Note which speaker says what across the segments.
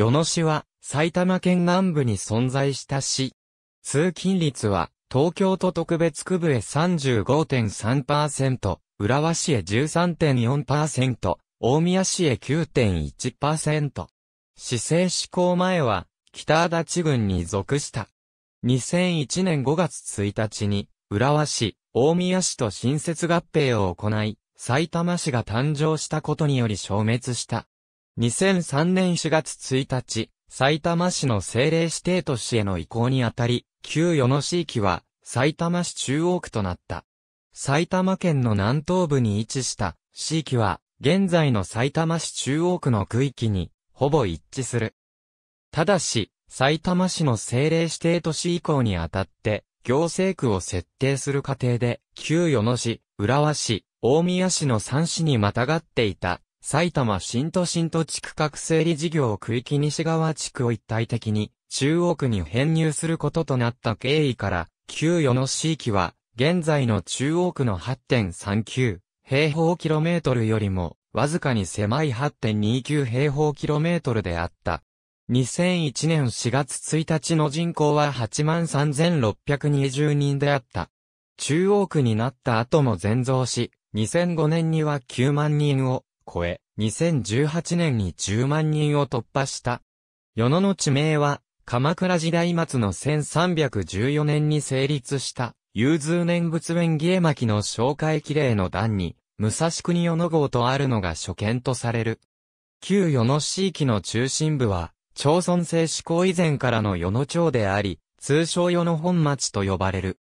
Speaker 1: 与野市は埼玉県南部に存在した市。通勤率は東京都特別区部へ35.3%、浦和市へ13.4%、大宮市へ9.1%。市政施行前は北足立郡に属した。2001年5月1日に浦和市、大宮市と新設合併を行い、埼玉市が誕生したことにより消滅した。2003年4月1日、埼玉市の政令指定都市への移行にあたり、旧与野市域は、埼玉市中央区となった。埼玉県の南東部に位置した、市域は、現在の埼玉市中央区の区域に、ほぼ一致する。ただし、埼玉市の政令指定都市以降にあたって、行政区を設定する過程で、旧与野市、浦和市、大宮市の3市にまたがっていた埼玉新都心都地区各整理事業区域西側地区を一体的に中央区に編入することとなった経緯から、旧与野市域は、現在の中央区の8.39平方キロメートルよりも、わずかに狭い8.29平方キロメートルであった。2001年4月1日の人口は83,620人であった。中央区になった後も全増し、2005年には9万人を超え、2018年に10万人を突破した。与野の地名は、鎌倉時代末の1314年に成立した、融通念仏縁起絵巻の紹介記念の段に、武蔵国与野号とあるのが初見とされる。旧与野市域の中心部は、町村制施行以前からの与野町であり、通称与野本町と呼ばれる。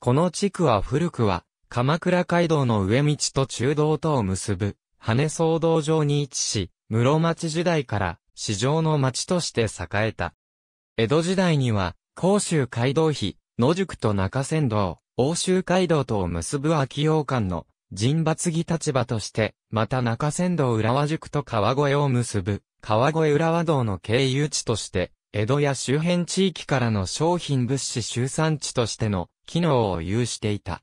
Speaker 1: この地区は古くは、鎌倉街道の上道と中道とを結ぶ、羽騒動場に位置し、室町時代から市場の町として栄えた。江戸時代には、甲州街道碑、野宿と中山道、欧州街道とを結ぶ秋洋間の人抜ぎ立場として、また中山道浦和宿と川越を結ぶ、川越浦和道の経由地として、江戸や周辺地域からの商品物資集散地としての機能を有していた。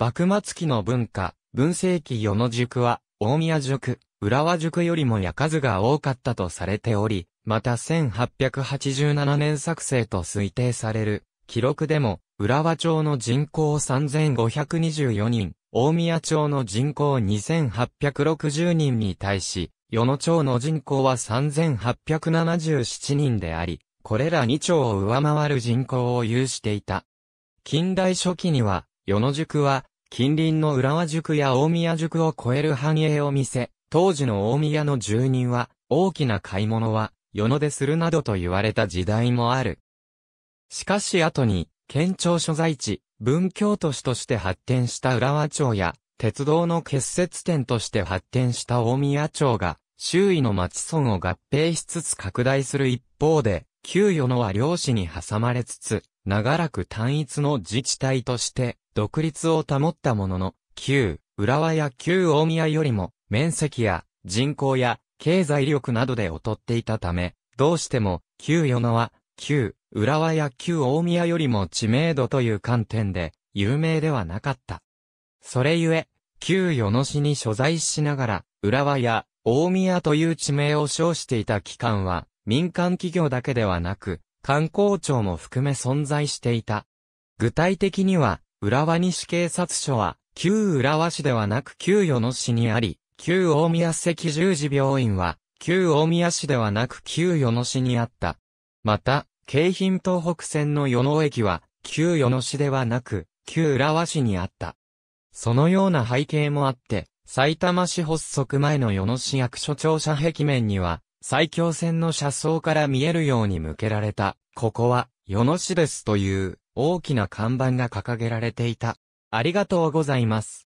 Speaker 1: 幕末期の文化、文政期与野宿は、大宮塾、浦和塾よりもや数が多かったとされており、また1887年作成と推定される記録でも、浦和町の人口3524人、大宮町の人口2860人に対し、与野町の人口は3877人であり、これら2町を上回る人口を有していた。近代初期には、与野塾は、近隣の浦和塾や大宮塾を超える繁栄を見せ、当時の大宮の住人は、大きな買い物は、世のでするなどと言われた時代もある。しかし後に、県庁所在地、文教都市として発展した浦和町や、鉄道の結節点として発展した大宮町が、周囲の町村を合併しつつ拡大する一方で、旧与野は領師に挟まれつつ、長らく単一の自治体として独立を保ったものの、旧浦和や旧大宮よりも面積や人口や経済力などで劣っていたため、どうしても旧与野は旧浦和や旧大宮よりも知名度という観点で有名ではなかった。それゆえ、旧与野市に所在しながら、浦和や大宮という地名を称していた期間は、民間企業だけではなく、観光庁も含め存在していた。具体的には、浦和西警察署は、旧浦和市ではなく旧与野市にあり、旧大宮赤十字病院は、旧大宮市ではなく旧与野市にあった。また、京浜東北線の与野駅は、旧与野市ではなく、旧浦和市にあった。そのような背景もあって、埼玉市発足前の与野市役所庁舎壁面には、埼京線の車窓から見えるように向けられた、ここは、与野市ですという、大きな看板が掲げられていた。ありがとうございます。